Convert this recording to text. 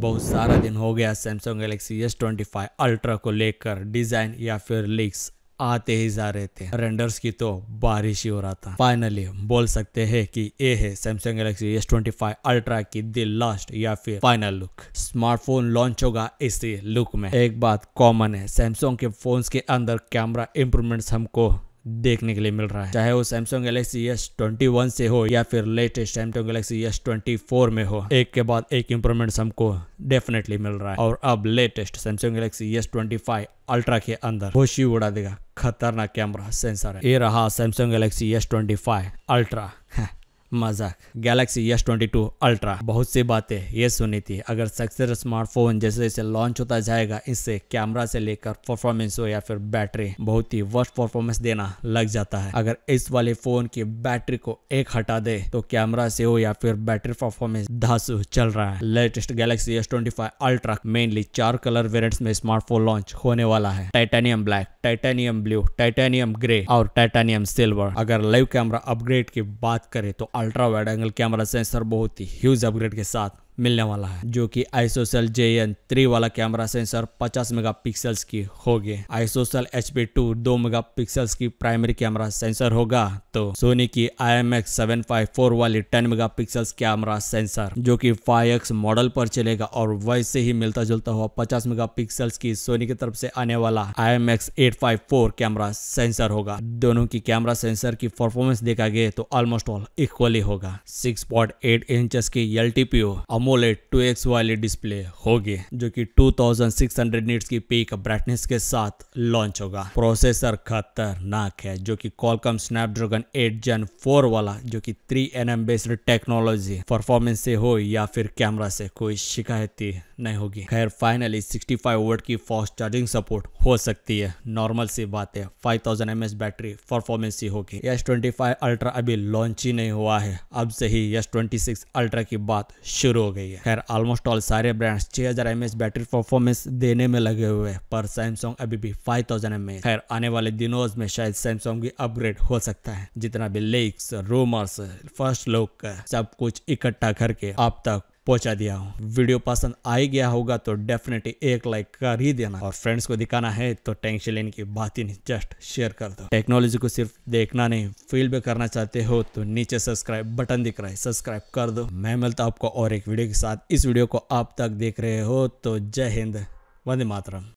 बहुत सारा दिन हो गया Samsung Galaxy S twenty five Ultra को लेकर डिजाइन या फिर लीक्स आते ही जा रहे थे रेंडर्स की तो बारिश ही हो रहा था फाइनली बोल सकते हैं कि ये है Samsung Galaxy S twenty five Ultra की दी लास्ट या फिर फाइनल लुक स्मार्टफोन लॉन्च होगा इसी लुक में एक बात कॉमन है सैमसंग के फोन्स के अंदर कैमरा इम्प्रूवमेंट हमको देखने के लिए मिल रहा है चाहे वो Samsung Galaxy S twenty one से हो या फिर latest Samsung Galaxy S twenty four में हो एक के बाद एक इम्प्रूवमेंट हमको डेफिनेटली मिल रहा है और अब latest Samsung Galaxy S twenty five Ultra के अंदर होशी उड़ा देगा खतरनाक कैमरा सेंसर है ये रहा Samsung Galaxy S twenty five Ultra मजाक Galaxy S twenty two Ultra बहुत सी बातें ये सुनी थी अगर सक्सेसर स्मार्टफोन जैसे जैसे लॉन्च होता जाएगा इससे कैमरा से लेकर परफॉर्मेंस हो या फिर बैटरी बहुत ही वर्स्ट परफॉर्मेंस देना लग जाता है अगर इस वाले फोन की बैटरी को एक हटा दे तो कैमरा से हो या फिर बैटरी परफॉर्मेंस धासु चल रहा है latest Galaxy S twenty five Ultra mainly चार कलर वेरियंट्स में स्मार्टफोन लॉन्च होने वाला है titanium black titanium blue titanium grey और टाइटेनियम सिल्वर अगर लाइव कैमरा अपग्रेड की बात करें तो ultra wide angle camera sensor बहुत ही ह्यूज अपग्रेड के साथ मिलने वाला है जो कि आइसोसेल जे एन थ्री वाला कैमरा सेंसर 50 मेगापिक्सल्स की होगी आइसोसेल एच पी टू दो मेगा की प्राइमरी कैमरा सेंसर होगा तो सोनी की I M X seven five four वाली टेन मेगा कैमरा सेंसर जो कि फाइव एक्स मॉडल पर चलेगा और वैसे ही मिलता जुलता हुआ पचास मेगा की सोनी की तरफ से आने वाला I M X eight five four camera sensor होगा दोनों की कैमरा सेंसर की परफॉर्मेंस देखा गया तो ऑलमोस्ट ऑल इक्वली होगा सिक्स पॉइंट एट इंच की L T P O AMOLED 2X वाले डिस्प्ले होगी जो कि 2600 नीट्स की पीक ब्राइटनेस के साथ लॉन्च होगा प्रोसेसर खतरनाक है जो कि कॉलकम स्नैपड्रैगन 8 जन 4 वाला जो कि 3 एम बेस्ड टेक्नोलॉजी परफॉर्मेंस से हो या फिर कैमरा से कोई शिकायत नहीं होगी खैर फाइनली 65 वोट की फास्ट चार्जिंग सपोर्ट हो सकती है नॉर्मल सी बात है 5000 थाउजेंड एम बैटरी परफॉर्मेंस ही होगी एस ट्वेंटी अल्ट्रा अभी लॉन्च ही नहीं हुआ है अब से ही एस ट्वेंटी अल्ट्रा की बात शुरू हो गई गई है खैर ऑलमोस्ट ऑल सारे ब्रांड्स 6000 हजार बैटरी परफॉर्मेंस देने में लगे हुए हैं पर सैमसंग अभी भी 5000 थाउजेंड खैर आने वाले दिनों में शायद सैमसंग की अपग्रेड हो सकता है जितना भी लेक्स रूमर्स फर्स्ट लुक सब कुछ इकट्ठा करके आप तक पहुंचा दिया हूँ वीडियो पसंद आ गया होगा तो डेफिनेटली एक लाइक कर ही देना और फ्रेंड्स को दिखाना है तो टेंशन लेने की बात ही नहीं जस्ट शेयर कर दो टेक्नोलॉजी को सिर्फ देखना नहीं फील भी करना चाहते हो तो नीचे सब्सक्राइब बटन दिख रहा है सब्सक्राइब कर दो मैं मिलता आपको और एक वीडियो के साथ इस वीडियो को आप तक देख रहे हो तो जय हिंद वंदे मातरम